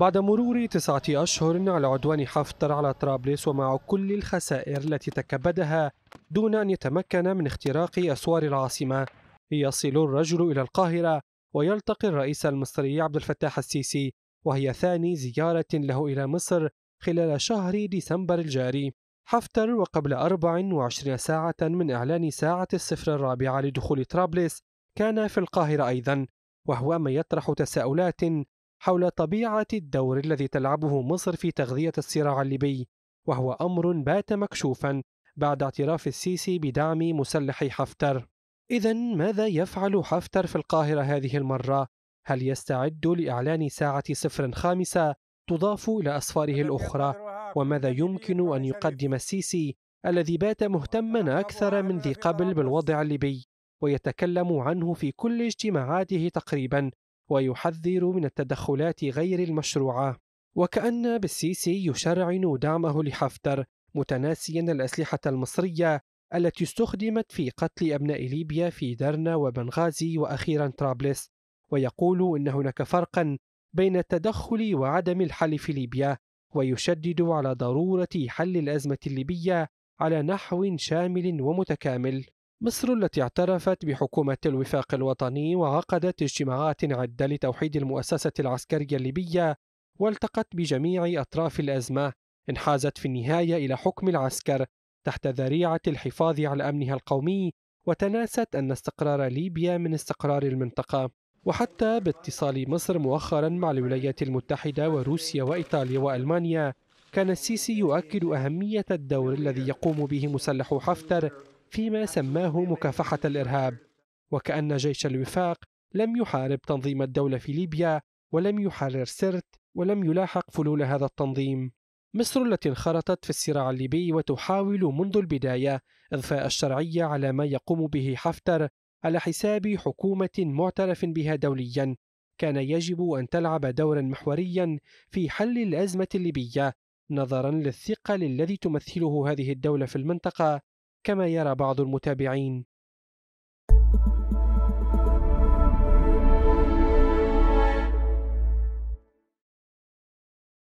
بعد مرور تسعة أشهر على عدوان حفتر على طرابلس ومع كل الخسائر التي تكبدها دون أن يتمكن من اختراق أسوار العاصمة يصل الرجل إلى القاهرة ويلتقي الرئيس المصري عبد الفتاح السيسي وهي ثاني زيارة له إلى مصر خلال شهر ديسمبر الجاري حفتر وقبل 24 ساعة من إعلان ساعة الصفر الرابعة لدخول طرابلس كان في القاهرة أيضا وهو ما يطرح تساؤلات حول طبيعة الدور الذي تلعبه مصر في تغذية الصراع الليبي وهو أمر بات مكشوفا بعد اعتراف السيسي بدعم مسلحي حفتر إذا ماذا يفعل حفتر في القاهرة هذه المرة؟ هل يستعد لإعلان ساعة صفر خامسة تضاف إلى أسفاره الأخرى؟ وماذا يمكن أن يقدم السيسي الذي بات مهتما أكثر من ذي قبل بالوضع الليبي ويتكلم عنه في كل اجتماعاته تقريبا ويحذر من التدخلات غير المشروعة وكأن بالسيسي يشرعن دعمه لحفتر متناسيا الأسلحة المصرية التي استخدمت في قتل أبناء ليبيا في درنا وبنغازي وأخيرا طرابلس ويقول إن هناك فرقا بين التدخل وعدم الحل في ليبيا ويشدد على ضرورة حل الأزمة الليبية على نحو شامل ومتكامل مصر التي اعترفت بحكومة الوفاق الوطني وعقدت اجتماعات عدة لتوحيد المؤسسة العسكرية الليبية والتقت بجميع أطراف الأزمة انحازت في النهاية إلى حكم العسكر تحت ذريعة الحفاظ على أمنها القومي وتناست أن استقرار ليبيا من استقرار المنطقة وحتى باتصال مصر مؤخرا مع الولايات المتحدة وروسيا وإيطاليا وألمانيا كان السيسي يؤكد أهمية الدور الذي يقوم به مسلح حفتر فيما سماه مكافحة الإرهاب وكأن جيش الوفاق لم يحارب تنظيم الدولة في ليبيا ولم يحرر سرت ولم يلاحق فلول هذا التنظيم مصر التي انخرطت في الصراع الليبي وتحاول منذ البداية إضفاء الشرعية على ما يقوم به حفتر على حساب حكومة معترف بها دوليا كان يجب أن تلعب دورا محوريا في حل الأزمة الليبية نظرا للثقل الذي تمثله هذه الدولة في المنطقة كما يرى بعض المتابعين